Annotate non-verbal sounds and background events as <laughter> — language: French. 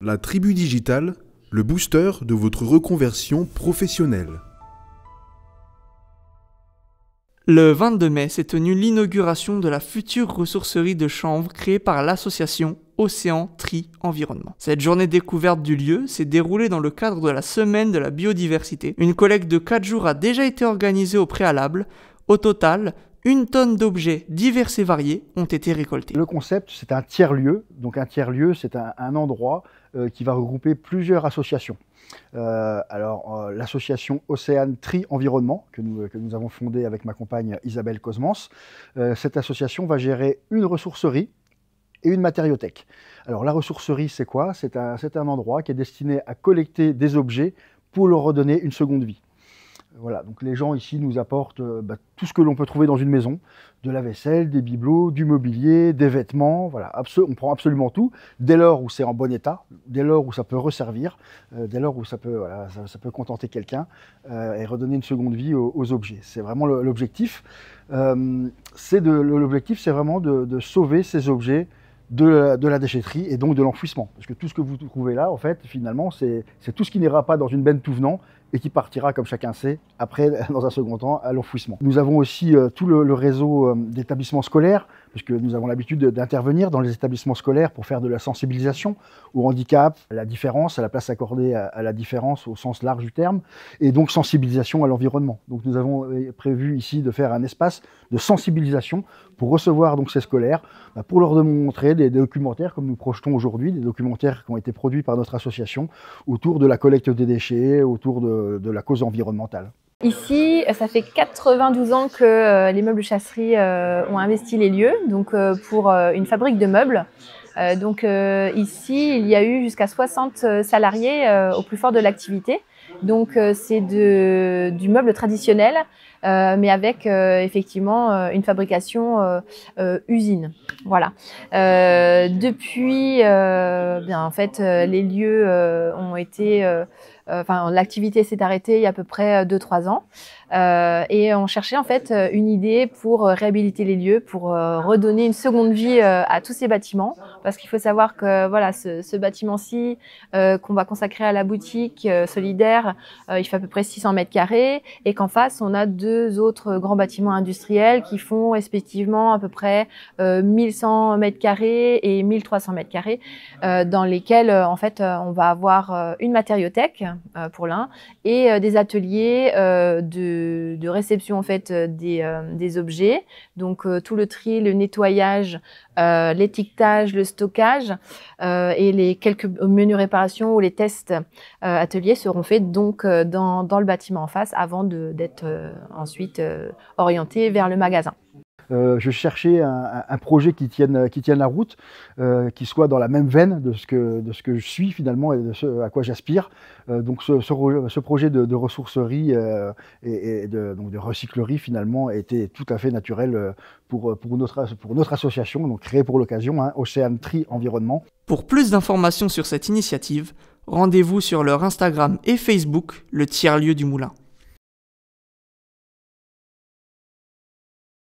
La tribu digitale, le booster de votre reconversion professionnelle. Le 22 mai s'est tenue l'inauguration de la future ressourcerie de chanvre créée par l'association Océan Tri Environnement. Cette journée découverte du lieu s'est déroulée dans le cadre de la Semaine de la biodiversité. Une collecte de 4 jours a déjà été organisée au préalable. Au total, une tonne d'objets divers et variés ont été récoltés. Le concept, c'est un tiers-lieu. Donc un tiers-lieu, c'est un, endroit euh, qui va regrouper plusieurs associations. Euh, alors euh, l'association Océane Tri Environnement, que nous, avons fondée avec ma compagne Isabelle Cosmans, cette association va gérer une ressourcerie et une matériothèque. Alors la ressourcerie, c'est quoi C'est un endroit qui est destiné à collecter des objets pour leur redonner une seconde vie. Voilà, donc les gens ici nous apportent euh, bah, tout ce que l'on peut trouver dans une maison, de la vaisselle, des bibelots, du mobilier, des vêtements, voilà, on prend absolument tout, dès lors où c'est en bon état, dès lors où ça peut resservir, euh, dès lors où ça peut, contenter quelqu'un euh, et redonner une seconde vie aux, objets. C'est vraiment l'objectif. Euh, l'objectif, c'est vraiment de, sauver ces objets de la, de la, déchetterie et donc de l'enfouissement. Parce que tout ce que vous trouvez là, en fait, finalement, c'est tout ce qui n'ira pas dans une benne tout venant et qui partira, comme chacun sait, après, <laughs> dans un second temps, à l'enfouissement. Nous avons aussi euh, tout le, réseau euh, d'établissements scolaires, puisque nous avons l'habitude d'intervenir dans les établissements scolaires pour faire de la sensibilisation au handicap, à la différence, à la place accordée à, la différence au sens large du terme, et donc sensibilisation à l'environnement. Donc nous avons euh, prévu ici de faire un espace de sensibilisation pour recevoir donc ces scolaires, bah, pour leur montrer des documentaires comme nous projetons aujourd'hui, des documentaires qui ont été produits par notre association autour de la collecte des déchets, autour de euh, de, la cause environnementale. Ici, ça fait 92 ans que euh, les meubles chasseries euh, ont investi les lieux, donc pour une fabrique de meubles. donc ici, il y a eu jusqu'à 60 salariés au plus fort de l'activité. Donc c'est du meuble traditionnel, mais avec effectivement une fabrication usine. Voilà. depuis, bien, en fait, les lieux ont été enfin l'activité s'est arrêtée il y a à peu près 2-3 euh, ans. Euh, et on cherchait en fait euh, une idée pour réhabiliter les lieux, pour redonner une seconde vie à tous ces bâtiments, parce qu'il faut savoir que voilà ce, bâtiment-ci qu'on va consacrer à la boutique solidaire, il fait à peu près 600 mètres carrés, et qu'en face on a deux autres grands bâtiments industriels qui font respectivement à peu près 1100 mètres carrés et 1300 mètres carrés, dans lesquels en fait on va avoir une matériothèque euh, pour l'un, et euh, des ateliers euh, de, réception en fait des, objets, donc tout le tri, le nettoyage, l'étiquetage, le stockage et les quelques menus réparations ou les tests ateliers seront faits donc dans, dans, le bâtiment en face avant d'être ensuite orientés vers le magasin. Euh, je cherchais un, projet qui tienne, qui tienne la route, euh, qui soit dans la même veine de ce que, je suis finalement et de ce à quoi j'aspire. Euh, donc ce, projet de, ressourcerie et, de, recyclerie finalement était tout à fait naturel pour, notre, association, donc créée pour l'occasion, hein, Ocean Tri Environnement. Pour plus d'informations sur cette initiative, rendez-vous sur leur Instagram et Facebook, le tiers-lieu du moulin.